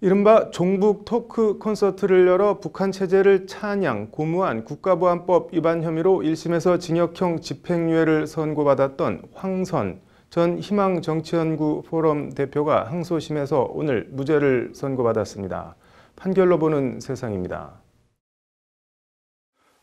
이른바 종북 토크 콘서트를 열어 북한 체제를 찬양, 고무한 국가보안법 위반 혐의로 1심에서 징역형 집행유예를 선고받았던 황선 전 희망정치연구 포럼 대표가 항소심에서 오늘 무죄를 선고받았습니다. 판결로 보는 세상입니다.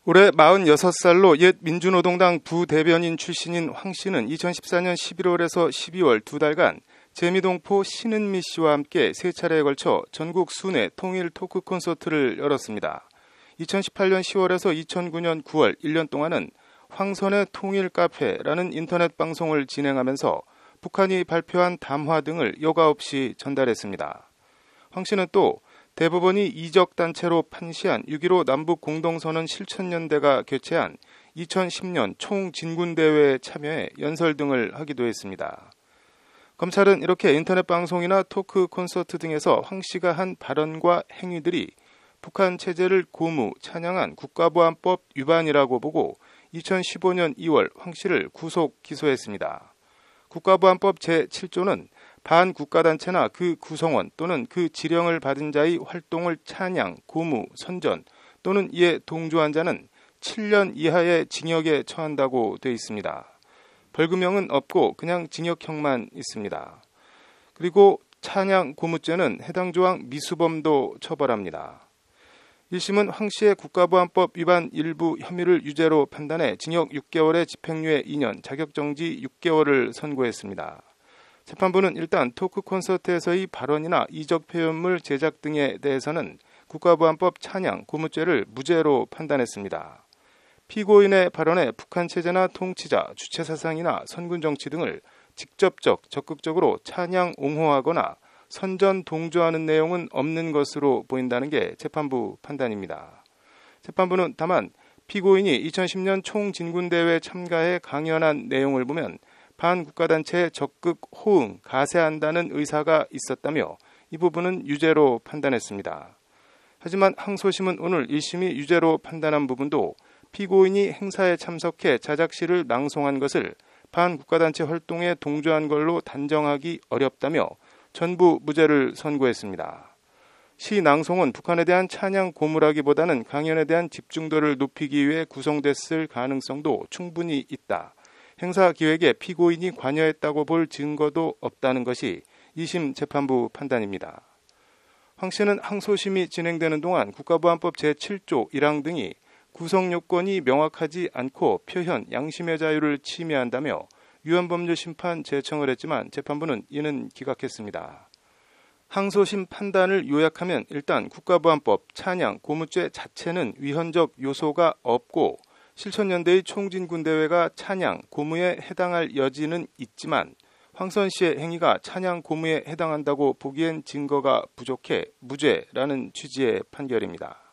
올해 46살로 옛 민주노동당 부대변인 출신인 황 씨는 2014년 11월에서 12월 두 달간 재미동포 신은미 씨와 함께 세 차례에 걸쳐 전국 순회 통일 토크 콘서트를 열었습니다. 2018년 10월에서 2009년 9월 1년 동안은 황선의 통일 카페라는 인터넷 방송을 진행하면서 북한이 발표한 담화 등을 여과 없이 전달했습니다. 황 씨는 또 대법원이 이적 단체로 판시한 6.15 남북 공동선언 실천연대가 개최한 2010년 총진군대회에 참여해 연설 등을 하기도 했습니다. 검찰은 이렇게 인터넷 방송이나 토크 콘서트 등에서 황 씨가 한 발언과 행위들이 북한 체제를 고무, 찬양한 국가보안법 위반이라고 보고 2015년 2월 황 씨를 구속 기소했습니다. 국가보안법 제7조는 반국가단체나 그 구성원 또는 그 지령을 받은 자의 활동을 찬양, 고무, 선전 또는 이에 동조한 자는 7년 이하의 징역에 처한다고 돼 있습니다. 벌금형은 없고 그냥 징역형만 있습니다. 그리고 찬양 고무죄는 해당 조항 미수범도 처벌합니다. 1심은 황 씨의 국가보안법 위반 일부 혐의를 유죄로 판단해 징역 6개월에 집행유예 2년, 자격정지 6개월을 선고했습니다. 재판부는 일단 토크 콘서트에서의 발언이나 이적 표현물 제작 등에 대해서는 국가보안법 찬양, 고무죄를 무죄로 판단했습니다. 피고인의 발언에 북한 체제나 통치자, 주체 사상이나 선군 정치 등을 직접적, 적극적으로 찬양, 옹호하거나 선전 동조하는 내용은 없는 것으로 보인다는 게 재판부 판단입니다. 재판부는 다만 피고인이 2010년 총진군대회 참가에 강연한 내용을 보면 반국가단체에 적극 호응, 가세한다는 의사가 있었다며 이 부분은 유죄로 판단했습니다. 하지만 항소심은 오늘 1심이 유죄로 판단한 부분도 피고인이 행사에 참석해 자작시를 낭송한 것을 반국가단체 활동에 동조한 걸로 단정하기 어렵다며 전부 무죄를 선고했습니다. 시 낭송은 북한에 대한 찬양 고무라기보다는 강연에 대한 집중도를 높이기 위해 구성됐을 가능성도 충분히 있다. 행사 기획에 피고인이 관여했다고 볼 증거도 없다는 것이 2심 재판부 판단입니다. 황 씨는 항소심이 진행되는 동안 국가보안법 제7조 1항 등이 구성 요건이 명확하지 않고 표현, 양심의 자유를 침해한다며 유한법률 심판 제청을 했지만 재판부는 이는 기각했습니다. 항소심 판단을 요약하면 일단 국가보안법 찬양 고무죄 자체는 위헌적 요소가 없고 실천연대의 총진군대회가 찬양 고무에 해당할 여지는 있지만 황선 씨의 행위가 찬양 고무에 해당한다고 보기엔 증거가 부족해 무죄라는 취지의 판결입니다.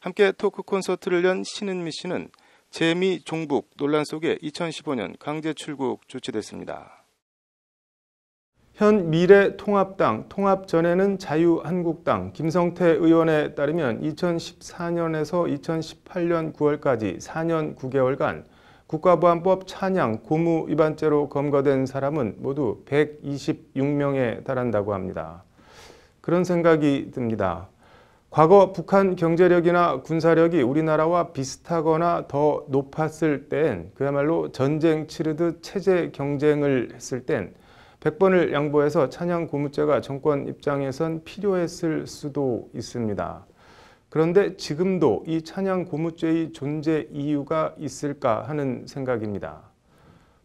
함께 토크 콘서트를 연 신은미 씨는 재미 종북 논란 속에 2015년 강제 출국 조치됐습니다. 현 미래통합당 통합 전에는 자유한국당 김성태 의원에 따르면 2014년에서 2018년 9월까지 4년 9개월간 국가보안법 찬양 고무 위반죄로 검거된 사람은 모두 126명에 달한다고 합니다. 그런 생각이 듭니다. 과거 북한 경제력이나 군사력이 우리나라와 비슷하거나 더 높았을 땐 그야말로 전쟁 치르듯 체제 경쟁을 했을 땐 100번을 양보해서 찬양 고무죄가 정권 입장에선 필요했을 수도 있습니다. 그런데 지금도 이 찬양 고무죄의 존재 이유가 있을까 하는 생각입니다.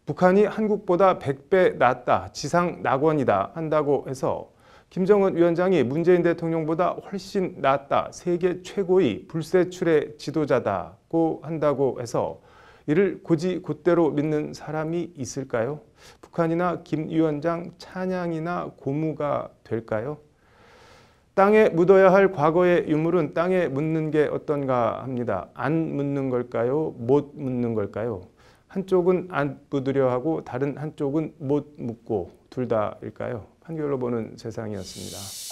북한이 한국보다 100배 낫다, 지상 낙원이다 한다고 해서 김정은 위원장이 문재인 대통령보다 훨씬 낫다, 세계 최고의 불세출의 지도자다고 한다고 해서 이를 고지 곧대로 믿는 사람이 있을까요? 북한이나 김 위원장 찬양이나 고무가 될까요? 땅에 묻어야 할 과거의 유물은 땅에 묻는 게 어떤가 합니다. 안 묻는 걸까요? 못 묻는 걸까요? 한쪽은 안 묻으려 하고 다른 한쪽은 못 묻고 둘 다일까요? 한결로 보는 세상이었습니다.